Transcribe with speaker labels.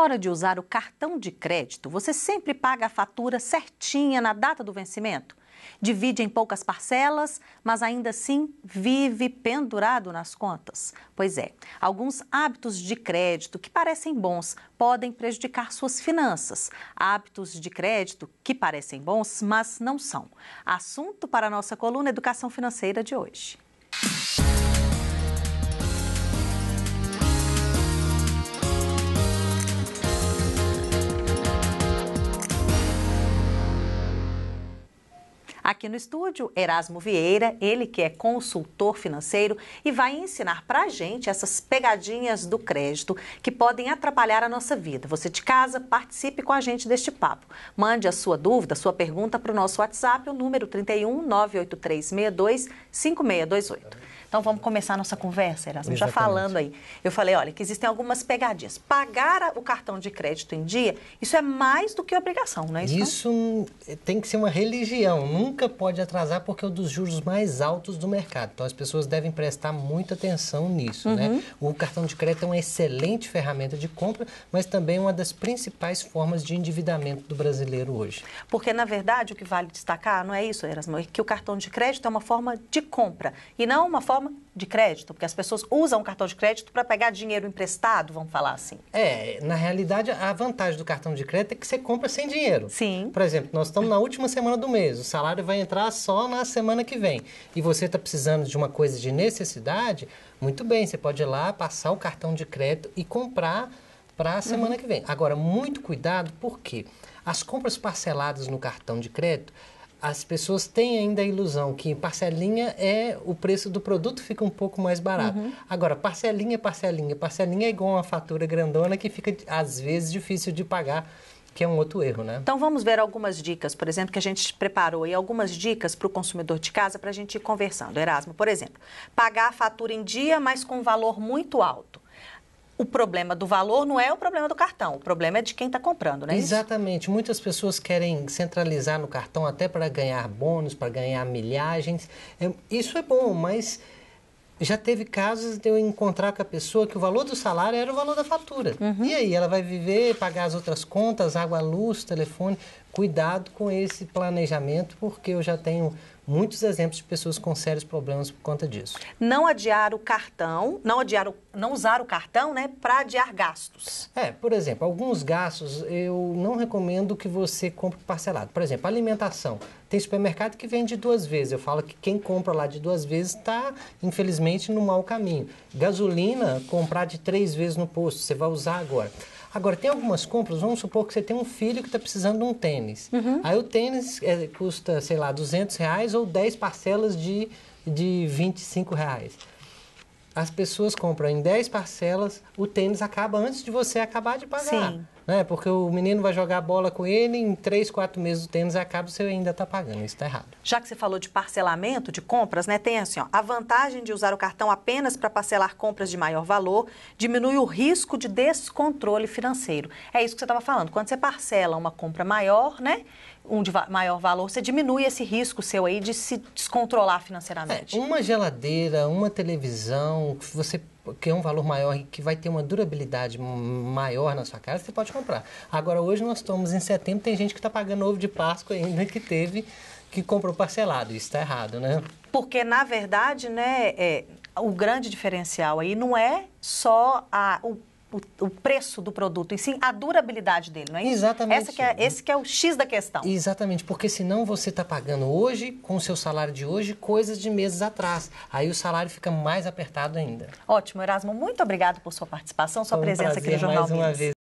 Speaker 1: Na hora de usar o cartão de crédito, você sempre paga a fatura certinha na data do vencimento? Divide em poucas parcelas, mas ainda assim vive pendurado nas contas? Pois é, alguns hábitos de crédito que parecem bons podem prejudicar suas finanças. Hábitos de crédito que parecem bons, mas não são. Assunto para a nossa coluna Educação Financeira de hoje. aqui no estúdio Erasmo Vieira, ele que é consultor financeiro e vai ensinar para a gente essas pegadinhas do crédito que podem atrapalhar a nossa vida. Você de casa, participe com a gente deste papo. Mande a sua dúvida, a sua pergunta para o nosso WhatsApp, o número 31 98362 5628. Então vamos começar a nossa conversa, Erasmo, já falando aí. Eu falei, olha, que existem algumas pegadinhas. Pagar o cartão de crédito em dia, isso é mais do que obrigação, não é isso? Isso
Speaker 2: não? É, tem que ser uma religião. Nunca pode atrasar porque é um dos juros mais altos do mercado. Então as pessoas devem prestar muita atenção nisso, né? uhum. né? O cartão de crédito é uma excelente ferramenta de compra, mas também é uma das principais formas de endividamento do brasileiro hoje. Porque na verdade o que vale destacar não é isso, Erasmo, é que
Speaker 1: o cartão de crédito é uma forma de compra e não uma forma forma de crédito, porque as pessoas usam o cartão de crédito para pegar dinheiro emprestado, vamos falar assim.
Speaker 2: É, na realidade, a vantagem do cartão de crédito é que você compra sem dinheiro. Sim. Por exemplo, nós estamos na última semana do mês, o salário vai entrar só na semana que vem. E você está precisando de uma coisa de necessidade, muito bem, você pode ir lá, passar o cartão de crédito e comprar para a semana uhum. que vem. Agora, muito cuidado, porque as compras parceladas no cartão de crédito as pessoas têm ainda a ilusão que parcelinha é o preço do produto fica um pouco mais barato. Uhum. Agora, parcelinha, parcelinha, parcelinha é igual uma fatura grandona que fica, às vezes, difícil de pagar, que é um outro erro, né? Então, vamos ver algumas dicas, por exemplo, que a gente preparou e algumas dicas para o
Speaker 1: consumidor de casa para a gente ir conversando. Erasmo, por exemplo, pagar a fatura em dia, mas com um valor muito alto o problema do valor não é o problema do cartão, o problema é de quem está comprando, né?
Speaker 2: Exatamente. Isso? Muitas pessoas querem centralizar no cartão até para ganhar bônus, para ganhar milhagens. É, isso é bom, mas já teve casos de eu encontrar com a pessoa que o valor do salário era o valor da fatura. Uhum. E aí, ela vai viver, pagar as outras contas, água, luz, telefone. Cuidado com esse planejamento, porque eu já tenho muitos exemplos de pessoas com sérios problemas por conta disso.
Speaker 1: Não adiar o cartão, não adiar o, não usar o cartão, né, para adiar gastos.
Speaker 2: É, por exemplo, alguns gastos eu não recomendo que você compre parcelado. Por exemplo, alimentação. Tem supermercado que vende duas vezes. Eu falo que quem compra lá de duas vezes está, infelizmente, no mau caminho. Gasolina, comprar de três vezes no posto, você vai usar agora. Agora, tem algumas compras, vamos supor que você tem um filho que está precisando de um tênis. Uhum. Aí o tênis é, custa, sei lá, 200 reais ou 10 parcelas de, de 25 reais. As pessoas compram em 10 parcelas, o tênis acaba antes de você acabar de pagar. Sim. Né? Porque o menino vai jogar bola com ele em 3, 4 meses do tênis acaba você ainda está pagando. Isso está errado. Já que você falou
Speaker 1: de parcelamento de compras, né? Tem assim, ó, a vantagem de usar o cartão apenas para parcelar compras de maior valor diminui o risco de descontrole financeiro. É isso que você estava falando. Quando você parcela uma compra maior, né? Um de maior valor, você diminui esse risco seu aí de se descontrolar financeiramente. É, uma
Speaker 2: geladeira, uma televisão, você que é um valor maior e que vai ter uma durabilidade maior na sua casa, você pode comprar. Agora, hoje nós estamos em setembro, tem gente que está pagando ovo de Páscoa ainda que teve, que comprou parcelado. Isso está errado, né?
Speaker 1: Porque, na verdade, né, é, o grande diferencial aí não é só a, o o, o, preço do produto, e sim a durabilidade dele, não é isso? Exatamente. Essa que
Speaker 2: é, esse que é o X da questão. Exatamente, porque senão você está pagando hoje, com o seu salário de hoje, coisas de meses atrás. Aí o salário fica mais apertado ainda. Ótimo, Erasmo, muito obrigado por sua participação, sua Foi presença um aqui no Jornal mais Minas. uma vez.